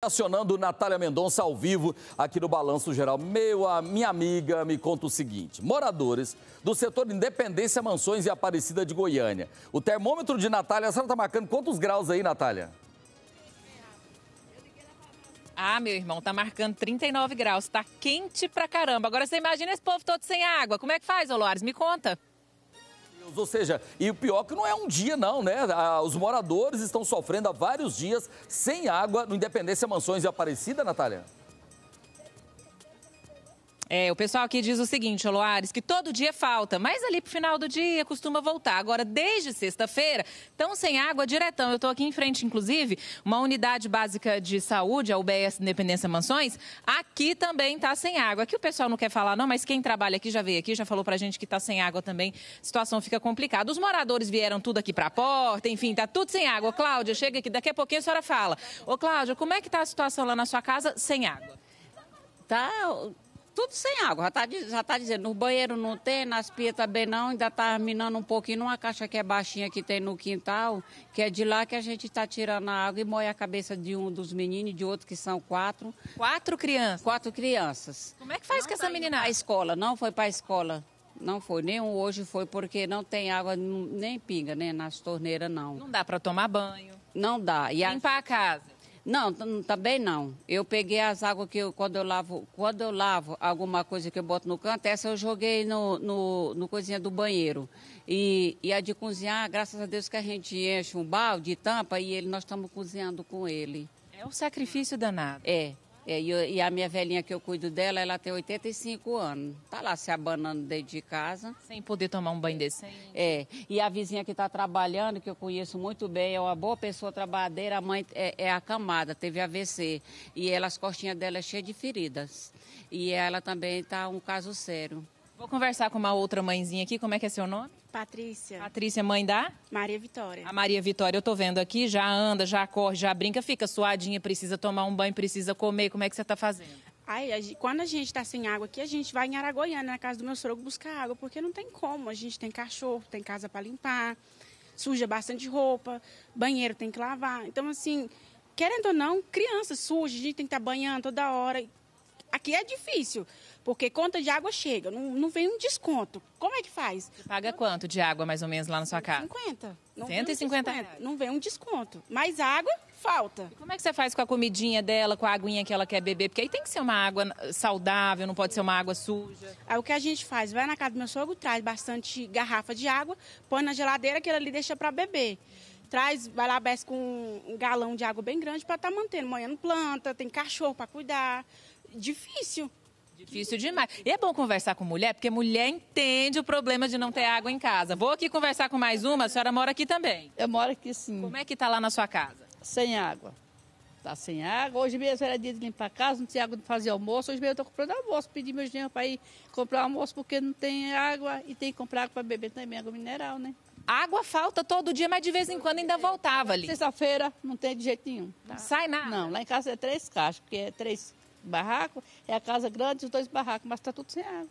Acionando Natália Mendonça ao vivo aqui no Balanço Geral. Meu, a minha amiga me conta o seguinte: moradores do setor Independência, Mansões e Aparecida de Goiânia. O termômetro de Natália, a senhora está marcando quantos graus aí, Natália? Ah, meu irmão, tá marcando 39 graus, tá quente pra caramba. Agora você imagina esse povo todo sem água. Como é que faz, Olores? Me conta. Ou seja, e o pior é que não é um dia não, né? Os moradores estão sofrendo há vários dias sem água no Independência Mansões e Aparecida, Natália. É, o pessoal aqui diz o seguinte, Oloares, que todo dia falta, mas ali pro final do dia costuma voltar. Agora, desde sexta-feira, estão sem água diretão. Eu estou aqui em frente, inclusive, uma unidade básica de saúde, a UBS Independência Mansões, aqui também está sem água. Aqui o pessoal não quer falar, não, mas quem trabalha aqui já veio aqui, já falou pra gente que está sem água também. A situação fica complicada. Os moradores vieram tudo aqui para a porta, enfim, tá tudo sem água. Cláudia, chega aqui, daqui a pouquinho a senhora fala. Ô, Cláudia, como é que tá a situação lá na sua casa sem água? Tá tudo sem água. Já está já tá dizendo, no banheiro não tem, nas pias também não, ainda está minando um pouquinho numa caixa que é baixinha que tem no quintal, que é de lá que a gente está tirando a água e moe a cabeça de um dos meninos e de outro que são quatro. Quatro crianças? Quatro crianças. Como é que faz não que tá essa menina? A escola, não foi para a escola. Não foi, nenhum hoje foi porque não tem água, nem pinga, né, nas torneiras não. Não dá para tomar banho. Não dá. E Limpar a... a casa. Não, também não. Eu peguei as águas que eu, quando eu lavo, quando eu lavo alguma coisa que eu boto no canto, essa eu joguei no, no, no cozinha do banheiro. E, e a de cozinhar, graças a Deus que a gente enche um balde, tampa e ele, nós estamos cozinhando com ele. É um sacrifício danado. É. É, e, e, a minha velhinha que eu cuido dela, ela tem 85 anos. Tá lá se abanando dentro de casa. Sem poder tomar um banho decente. É. E a vizinha que está trabalhando, que eu conheço muito bem, é uma boa pessoa trabalhadeira, a mãe é, é acamada, teve AVC. E ela, as costinhas dela é cheia de feridas. E ela também está um caso sério. Vou conversar com uma outra mãezinha aqui. Como é que é seu nome? Patrícia. Patrícia, mãe da? Maria Vitória. A Maria Vitória, eu tô vendo aqui, já anda, já corre, já brinca, fica suadinha, precisa tomar um banho, precisa comer. Como é que você tá fazendo? Aí, quando a gente tá sem água aqui, a gente vai em Aragoiana, na casa do meu sogro, buscar água, porque não tem como. A gente tem cachorro, tem casa para limpar, suja bastante roupa, banheiro tem que lavar. Então, assim, querendo ou não, criança suja, a gente tem que estar tá banhando toda hora. Aqui é difícil, porque conta de água chega, não, não vem um desconto. Como é que faz? Você paga quanto de água, mais ou menos, lá na sua casa? 50. Não 150 um reais. Não vem um desconto. Mas água, falta. E como é que você faz com a comidinha dela, com a aguinha que ela quer beber? Porque aí tem que ser uma água saudável, não pode ser uma água suja. Aí é o que a gente faz? Vai na casa do meu sogro, traz bastante garrafa de água, põe na geladeira, que ela lhe deixa para beber traz, vai lá, bebe com um galão de água bem grande para estar tá mantendo. Manhã planta, tem cachorro para cuidar. Difícil. Difícil demais. E é bom conversar com mulher, porque mulher entende o problema de não ter água em casa. Vou aqui conversar com mais uma, a senhora mora aqui também. Eu moro aqui sim. Como é que tá lá na sua casa? Sem água. Tá sem água. Hoje mesmo era dia de limpar a casa, não tinha água de fazer almoço. Hoje mesmo eu tô comprando almoço, pedi meu dinheiro para ir comprar almoço, porque não tem água e tem que comprar água para beber também, água mineral, né? água falta todo dia, mas de vez em quando ainda voltava ali. Sexta-feira não tem de jeito nenhum. Tá? Sai nada? Não, lá em casa é três caixas, porque é três Barraco é a casa grande, os dois barracos, mas está tudo sem água.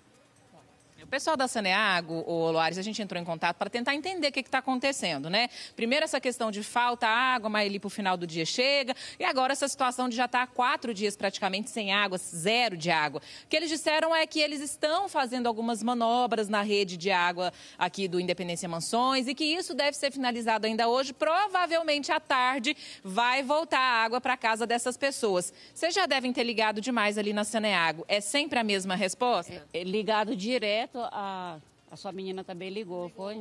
O pessoal da Saneago, o Loares, a gente entrou em contato para tentar entender o que está acontecendo, né? Primeiro essa questão de falta água, mas ali para o final do dia chega. E agora essa situação de já estar tá quatro dias praticamente sem água, zero de água. O que eles disseram é que eles estão fazendo algumas manobras na rede de água aqui do Independência Mansões e que isso deve ser finalizado ainda hoje. Provavelmente à tarde vai voltar a água para casa dessas pessoas. Vocês já devem ter ligado demais ali na Saneago. É sempre a mesma resposta? É, é ligado direto a, a sua menina também ligou, foi?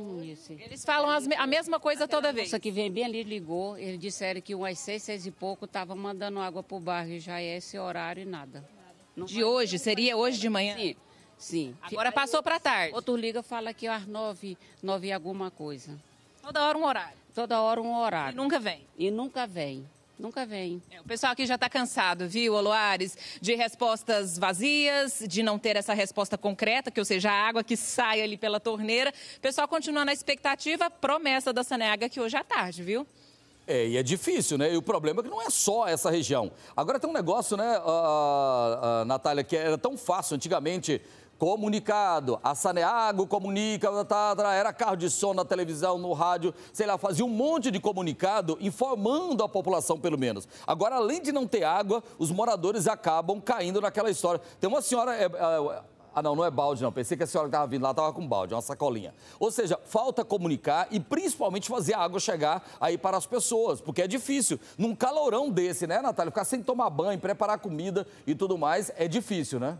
Eles falam as, a mesma coisa Aquela toda vez. Essa que vem bem ali ligou, eles disseram que umas seis, seis e pouco estava mandando água pro bairro já é esse horário e nada. de hoje? Seria hoje de manhã? Sim. Sim. Agora passou para tarde. Outro liga fala que às nove, nove alguma coisa. Toda hora um horário. Toda hora um horário. E nunca vem. E nunca vem. Nunca vem. É, o pessoal aqui já está cansado, viu, Oloares? De respostas vazias, de não ter essa resposta concreta, que ou seja, a água que sai ali pela torneira. O pessoal continua na expectativa, promessa da Saneaga que hoje à tarde, viu? É, e é difícil, né? E o problema é que não é só essa região. Agora tem um negócio, né, uh, Natália, que era tão fácil antigamente comunicado. A Saneago comunica, tá, tá, tá, era carro de som na televisão, no rádio, sei lá, fazia um monte de comunicado informando a população, pelo menos. Agora, além de não ter água, os moradores acabam caindo naquela história. Tem uma senhora. É, é, é ah, não, não é balde, não. Pensei que a senhora que estava vindo lá estava com balde, uma sacolinha. Ou seja, falta comunicar e principalmente fazer a água chegar aí para as pessoas, porque é difícil. Num calorão desse, né, Natália? Ficar sem tomar banho, preparar comida e tudo mais, é difícil, né?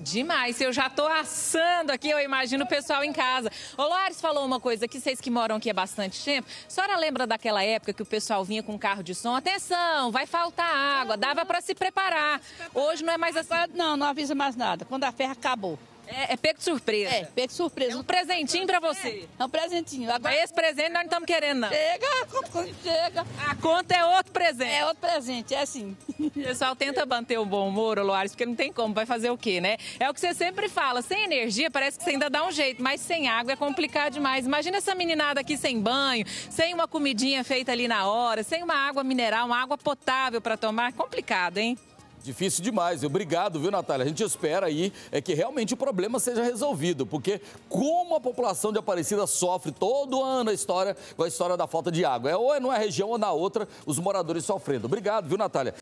Demais, eu já estou assando aqui, eu imagino o pessoal em casa. O Lores falou uma coisa que vocês que moram aqui há bastante tempo, a senhora lembra daquela época que o pessoal vinha com carro de som? Atenção, vai faltar água, dava para se preparar. Hoje não é mais assim. Não, não avisa mais nada, quando a ferra acabou. É, é pego de surpresa. É, pego de surpresa. É um presentinho pra você. É, é um presentinho. Agora... Esse presente nós não estamos querendo, não. Chega, chega. A conta é outro presente. É outro presente, é assim. O pessoal tenta manter o bom humor, Loares, porque não tem como, vai fazer o quê, né? É o que você sempre fala, sem energia parece que você ainda dá um jeito, mas sem água é complicado demais. Imagina essa meninada aqui sem banho, sem uma comidinha feita ali na hora, sem uma água mineral, uma água potável para tomar, complicado, hein? Difícil demais. Obrigado, viu, Natália? A gente espera aí é que realmente o problema seja resolvido, porque como a população de Aparecida sofre todo ano a história com a história da falta de água. É ou é numa região ou na outra os moradores sofrendo. Obrigado, viu, Natália?